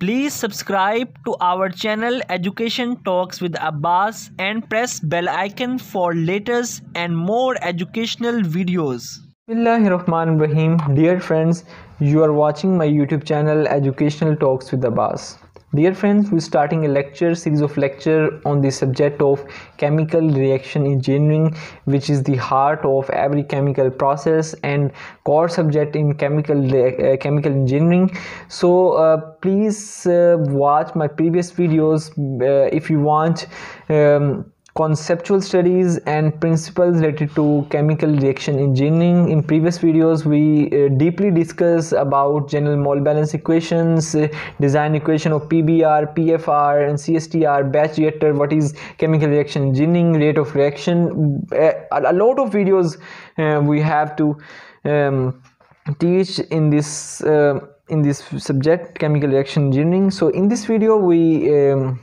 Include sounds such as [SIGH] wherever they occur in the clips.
Please subscribe to our channel Education Talks with Abbas and press bell icon for latest and more educational videos. Bismillahirrahmanirrahim. Dear friends, you are watching my YouTube channel Educational Talks with Abbas. Dear friends, we're starting a lecture series of lecture on the subject of chemical reaction engineering, which is the heart of every chemical process and core subject in chemical uh, chemical engineering. So uh, please uh, watch my previous videos uh, if you want. Um, conceptual studies and principles related to chemical reaction engineering in previous videos we uh, deeply discuss about general mole balance equations uh, design equation of pbr pfr and cstr batch reactor what is chemical reaction engineering rate of reaction uh, a lot of videos uh, we have to um, teach in this uh, in this subject chemical reaction engineering so in this video we um,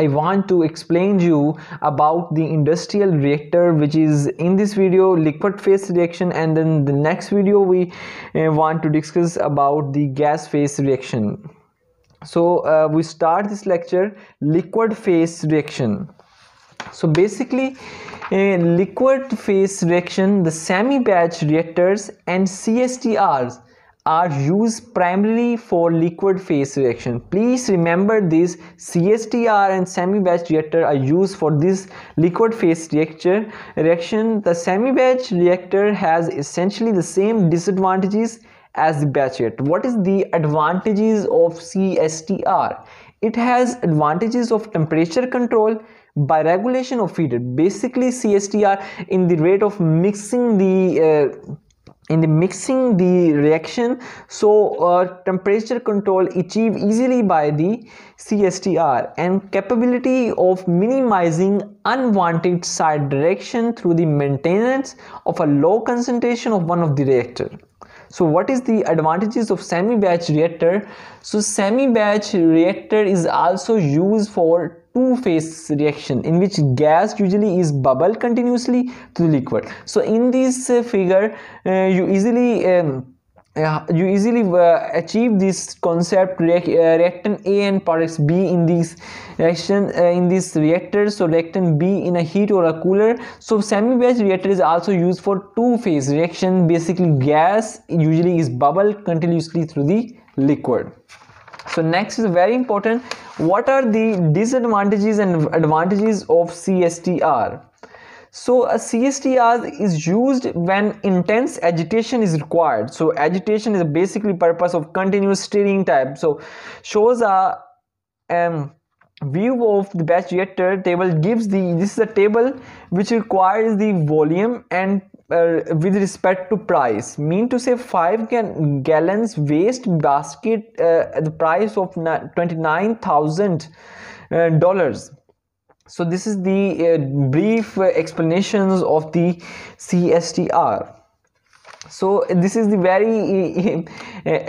I want to explain you about the industrial reactor which is in this video liquid phase reaction and then the next video we uh, want to discuss about the gas phase reaction. So uh, we start this lecture liquid phase reaction. So basically in eh, liquid phase reaction the semi-batch reactors and CSTRs are used primarily for liquid phase reaction. Please remember this CSTR and semi-batch reactor are used for this liquid phase reactor reaction. The semi-batch reactor has essentially the same disadvantages as the batch reactor. What is the advantages of CSTR? It has advantages of temperature control, by regulation of feeder basically CSTR in the rate of mixing the uh, in the mixing the reaction so uh, temperature control achieved easily by the CSTR and capability of minimizing unwanted side direction through the maintenance of a low concentration of one of the reactor so what is the advantages of semi batch reactor so semi batch reactor is also used for two phase reaction in which gas usually is bubble continuously to liquid so in this figure uh, you easily um, uh, you easily uh, achieve this concept react, uh, reactant A and products B in these reaction uh, in these reactors so reactant B in a heat or a cooler so semi batch reactor is also used for two phase reaction basically gas usually is bubble continuously through the liquid so next is very important what are the disadvantages and advantages of CSTR so a CSTR is used when intense agitation is required. So agitation is basically purpose of continuous stirring type. So shows a um, view of the batch reactor table gives the this is a table which requires the volume and uh, with respect to price mean to say 5 gallons waste basket uh, the price of $29000 uh, dollars so this is the uh, brief uh, explanations of the CSTR so this is the very [LAUGHS] uh,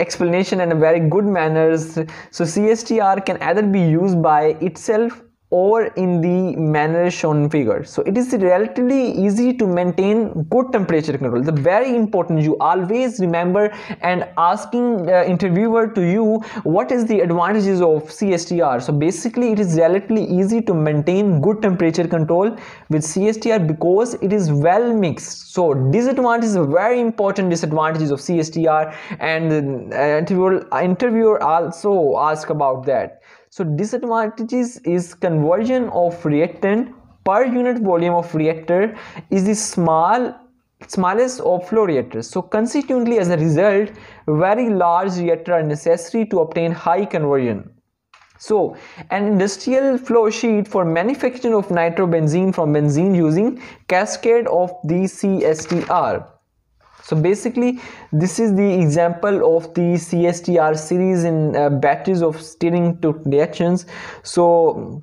explanation and a very good manners so CSTR can either be used by itself or in the manner shown in figure. So it is relatively easy to maintain good temperature control. The very important you always remember and asking the uh, interviewer to you what is the advantages of CSTR. So basically it is relatively easy to maintain good temperature control with CSTR because it is well mixed. So disadvantages are very important disadvantages of CSTR and uh, interviewer, interviewer also ask about that. So disadvantages is conversion of reactant per unit volume of reactor is the small smallest of flow reactors. So consequently as a result very large reactor are necessary to obtain high conversion. So an industrial flow sheet for manufacturing of nitrobenzene from benzene using cascade of the CSTR so basically this is the example of the CSTR series in uh, batteries of steering to reactions so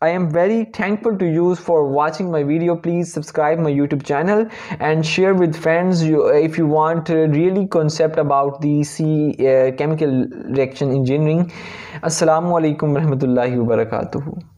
I am very thankful to you for watching my video. Please subscribe my YouTube channel and share with friends you, if you want really concept about the C, uh, chemical reaction engineering. Assalamu alaikum warahmatullahi wabarakatuh.